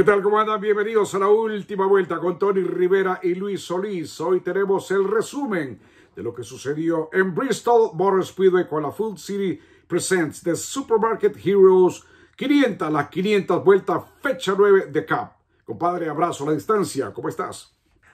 ¿Qué tal, cómo Bienvenidos a la última vuelta con Tony Rivera y Luis Solís. Hoy tenemos el resumen de lo que sucedió en Bristol Motor Speedway con la Full City Presents de Supermarket Heroes 500, la 500 vueltas, fecha 9 de Cup. Compadre, abrazo a la distancia. ¿Cómo estás?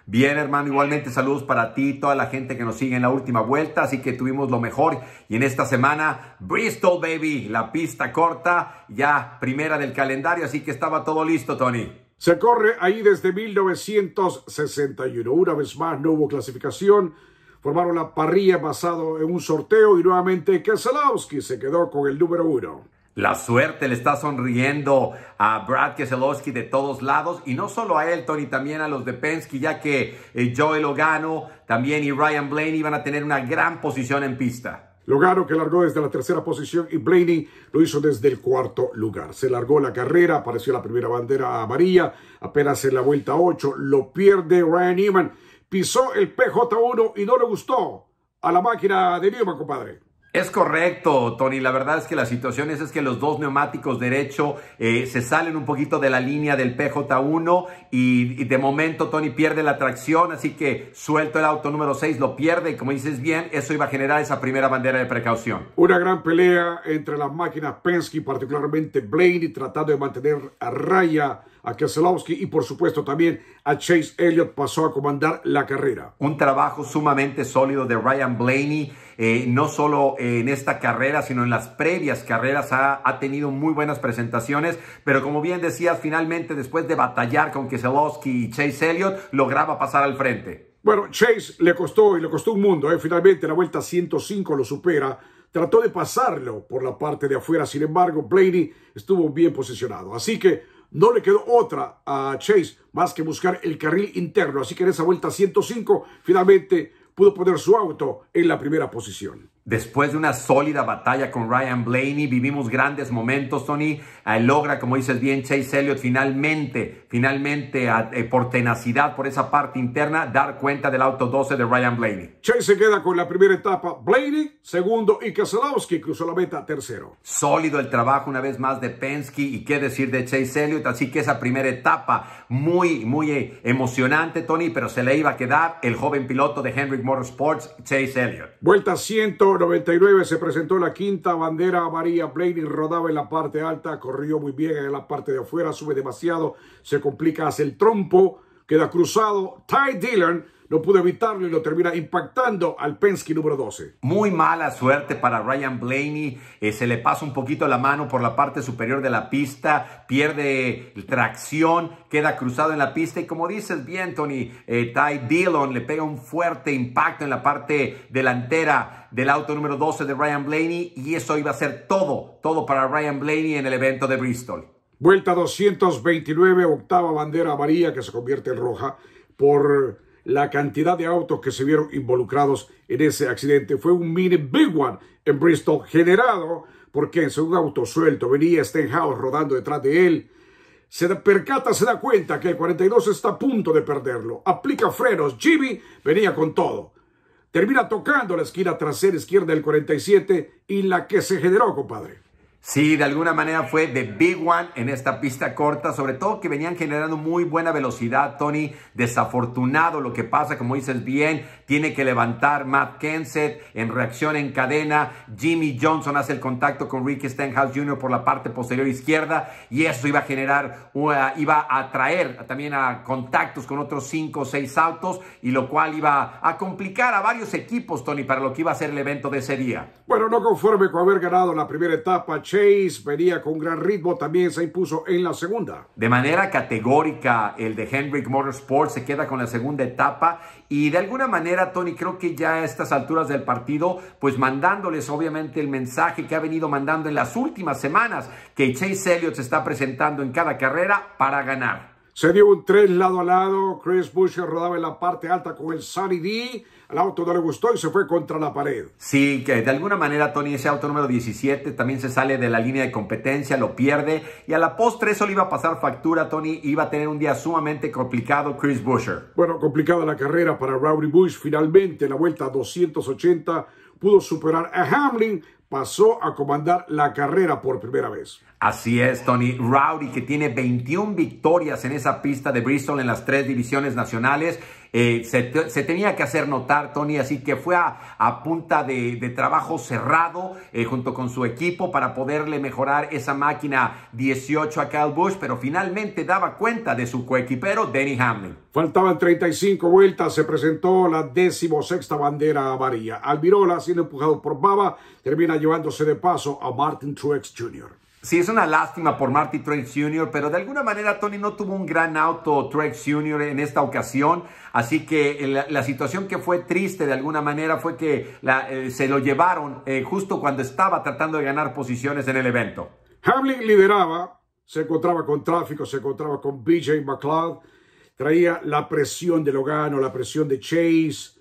Bien, hermano, igualmente saludos para ti, y toda la gente que nos sigue en la última vuelta. Así que tuvimos lo mejor. Y en esta semana, Bristol, baby, la pista corta, ya primera del calendario. Así que estaba todo listo, Tony. Se corre ahí desde 1961. Una vez más, no hubo clasificación. Formaron la parrilla basado en un sorteo y nuevamente Keselowski se quedó con el número uno. La suerte le está sonriendo a Brad Keselowski de todos lados y no solo a Elton y también a los de Penske, ya que eh, Joey Logano también y Ryan Blaney van a tener una gran posición en pista. Logano que largó desde la tercera posición y Blaney lo hizo desde el cuarto lugar. Se largó la carrera, apareció la primera bandera amarilla, apenas en la vuelta 8 lo pierde Ryan Newman, pisó el PJ1 y no le gustó a la máquina de Newman, compadre. Es correcto, Tony. La verdad es que la situación es, que los dos neumáticos derecho eh, se salen un poquito de la línea del PJ1 y, de momento Tony pierde la tracción, así que suelto el auto número 6, lo pierde como dices bien, eso iba a generar esa primera bandera de precaución. Una gran pelea entre las máquinas Penske, particularmente Blaney, tratando de mantener a raya a Keselowski y por supuesto también a Chase Elliott pasó a comandar la carrera. Un trabajo sumamente sólido de Ryan Blaney eh, no solo eh, en esta carrera, sino en las previas carreras ha, tenido muy buenas presentaciones, pero como bien decías, finalmente después de batallar con Keselowski y Chase Elliott, lograba pasar al frente. Bueno, Chase le costó y le costó un mundo, eh. finalmente la vuelta 105 lo supera, trató de pasarlo por la parte de afuera, sin embargo, Blaney estuvo bien posicionado, así que no le quedó otra a Chase más que buscar el carril interno. Así que en esa vuelta 105, finalmente pudo poner su auto en la primera posición. Después de una sólida batalla con Ryan Blaney, vivimos grandes momentos, Tony. Eh, logra, como dices bien, Chase Elliott finalmente, finalmente, eh, por tenacidad, por esa parte interna, dar cuenta del auto 12 de Ryan Blaney. Chase se queda con la primera etapa, Blaney, segundo, y Keselowski cruzó la meta, tercero. Sólido el trabajo una vez más de Penske y qué decir de Chase Elliott. Así que esa primera etapa, muy, muy eh, emocionante, Tony, pero se le iba a quedar el joven piloto de Hendrick Motorsports, Chase Elliott. Vuelta 100. 99 se presentó la quinta bandera María Blaney rodaba en la parte alta, corrió muy bien en la parte de afuera, sube demasiado, se complica hace el trompo, queda cruzado. Ty Dillon no pudo evitarlo y lo termina impactando al Penske número 12. Muy mala suerte para Ryan Blaney, eh, se le pasa un poquito la mano por la parte superior de la pista, pierde tracción, queda cruzado en la pista y como dices bien Tony, eh, Ty Dillon le pega un fuerte impacto en la parte delantera del auto número 12 de Ryan Blaney y eso iba a ser todo, todo para Ryan Blaney en el evento de Bristol. Vuelta 229, octava bandera amarilla que se convierte en roja por la cantidad de autos que se vieron involucrados en ese accidente. Fue un mini big one en Bristol generado porque en un auto suelto venía Stenhouse rodando detrás de él. Se percata, se da cuenta que el 42 está a punto de perderlo. Aplica frenos. Jimmy venía con todo. Termina tocando la esquina trasera izquierda del 47 y la que se generó, compadre. Sí, de alguna manera fue The Big One en esta pista corta, sobre todo que venían generando muy buena velocidad, Tony. Desafortunado lo que pasa, como dices bien, tiene que levantar Matt Kenseth en reacción en cadena. Jimmy Johnson hace el contacto con Ricky Stenhouse Jr. por la parte posterior izquierda y eso iba a generar, uh, iba a atraer también a contactos con otros cinco o seis autos y lo cual iba a complicar a varios equipos, Tony, para lo que iba a ser el evento de ese día. Bueno, no conforme con haber ganado la primera etapa, Chase venía con gran ritmo, también se impuso en la segunda. De manera categórica, el de Hendrick Motorsport se queda con la segunda etapa y de alguna manera, Tony, creo que ya a estas alturas del partido, pues mandándoles obviamente el mensaje que ha venido mandando en las últimas semanas, que Chase Elliott se está presentando en cada carrera para ganar. Se dio un tres lado a lado, Chris Bush rodaba en la parte alta con el Sunny el auto no le gustó y se fue contra la pared. Sí, que de alguna manera Tony, ese auto número 17 también se sale de la línea de competencia, lo pierde y a la postre eso le iba a pasar factura, Tony, iba a tener un día sumamente complicado Chris Busher. Bueno, complicada la carrera para Rowdy Bush, finalmente en la vuelta 280 pudo superar a Hamlin, pasó a comandar la carrera por primera vez. Así es, Tony Rowdy, que tiene 21 victorias en esa pista de Bristol en las tres divisiones nacionales eh, se, tenía que hacer notar Tony, así que fue a, punta de, trabajo cerrado eh, junto con su equipo para poderle mejorar esa máquina 18 a Kyle Bush, pero finalmente daba cuenta de su coequipero Denny Hamlin. Faltaban 35 vueltas, se presentó la decimosexta bandera amarilla. Alvirola, siendo empujado por Baba, termina llevándose de paso a Martin Truex Jr. Sí, es una lástima por Marty Trex Jr., pero de alguna manera Tony no tuvo un gran auto Trex Jr. en esta ocasión, así que la, situación que fue triste de alguna manera fue que eh, se lo llevaron eh, justo cuando estaba tratando de ganar posiciones en el evento. Hamlin lideraba, se encontraba con tráfico, se encontraba con BJ McLeod, traía la presión de Logano, la presión de Chase,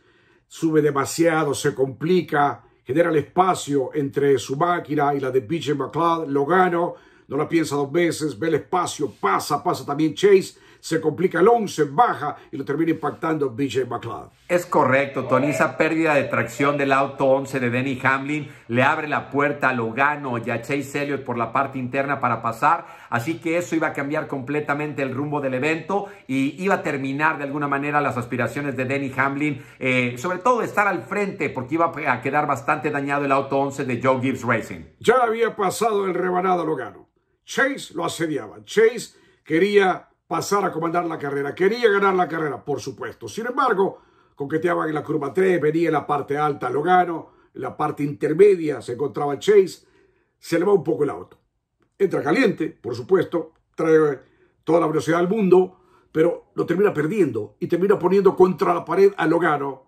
sube demasiado, se complica, genera el espacio entre su máquina y la de BJ McLeod, Logano, no la piensa dos veces, ve el espacio, pasa, pasa también Chase se complica el 11, baja y lo termina impactando BJ McLeod. Es correcto, Tony. Esa pérdida de tracción del auto 11 de Denny Hamlin le abre la puerta a Logano y a Chase Elliott por la parte interna para pasar. Así que eso iba a cambiar completamente el rumbo del evento y iba a terminar de alguna manera las aspiraciones de Denny Hamlin, eh, sobre todo estar al frente, porque iba a quedar bastante dañado el auto 11 de Joe Gibbs Racing. Ya había pasado el rebanado a Logano. Chase lo asediaba. Chase quería pasar a comandar la carrera. Quería ganar la carrera, por supuesto. Sin embargo, coqueteaban en la curva 3, venía en la parte alta Logano, en la parte intermedia se encontraba Chase, se le va un poco el auto. Entra caliente, por supuesto, trae toda la velocidad del mundo, pero lo termina perdiendo y termina poniendo contra la pared a Logano,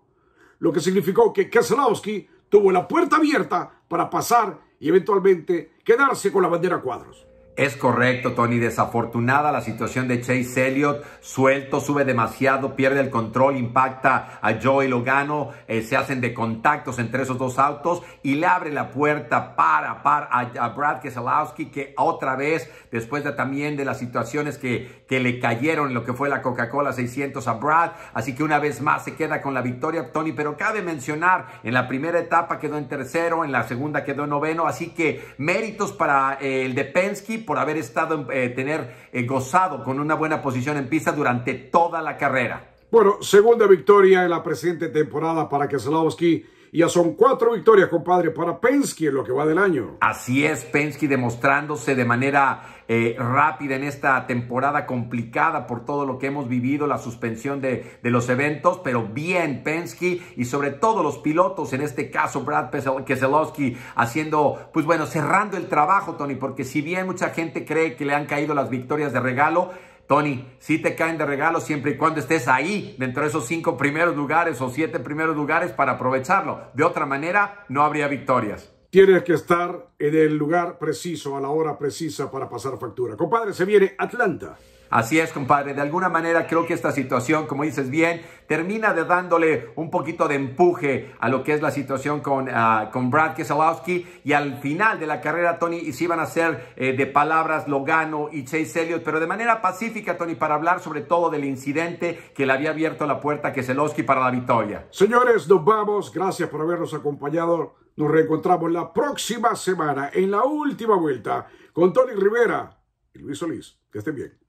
lo que significó que Keselowski tuvo la puerta abierta para pasar y eventualmente quedarse con la bandera cuadros. Es correcto, Tony. Desafortunada la situación de Chase Elliott. Suelto, sube demasiado, pierde el control, impacta a Joey Logano. Eh, se hacen de contactos entre esos dos autos y le abre la puerta para, para a, Brad Keselowski, que otra vez, después de, también de las situaciones que, que le cayeron lo que fue la Coca-Cola 600 a Brad. Así que una vez más se queda con la victoria, Tony. Pero cabe mencionar, en la primera etapa quedó en tercero, en la segunda quedó en noveno. Así que méritos para eh, el de Penske por haber estado, eh, tener eh, gozado con una buena posición en pista durante toda la carrera. Bueno, segunda victoria en la presente temporada para Keselowski. Ya son cuatro victorias, compadre, para Penske en lo que va del año. Así es, Penske demostrándose de manera eh, rápida en esta temporada complicada por todo lo que hemos vivido, la suspensión de, los eventos, pero bien Penske y sobre todo los pilotos, en este caso Brad Keselowski haciendo, pues bueno, cerrando el trabajo, Tony, porque si bien mucha gente cree que le han caído las victorias de regalo, Tony, si te caen de regalo siempre y cuando estés ahí, dentro de esos cinco primeros lugares o siete primeros lugares para aprovecharlo. De otra manera, no habría victorias. Tienes que estar en el lugar preciso, a la hora precisa para pasar factura. Compadre, se viene Atlanta. Así es, compadre. De alguna manera creo que esta situación, como dices bien, termina de dándole un poquito de empuje a lo que es la situación con, ah, con Brad Keselowski. Y al final de la carrera, Tony, y sí iban a hacer eh, de palabras Logano y Chase Elliott, pero de manera pacífica, Tony, para hablar sobre todo del incidente que le había abierto la puerta a Keselowski para la victoria. Señores, nos vamos. Gracias por habernos acompañado. Nos reencontramos la próxima semana en la última vuelta con Tony Rivera y Luis Solís. Que estén bien.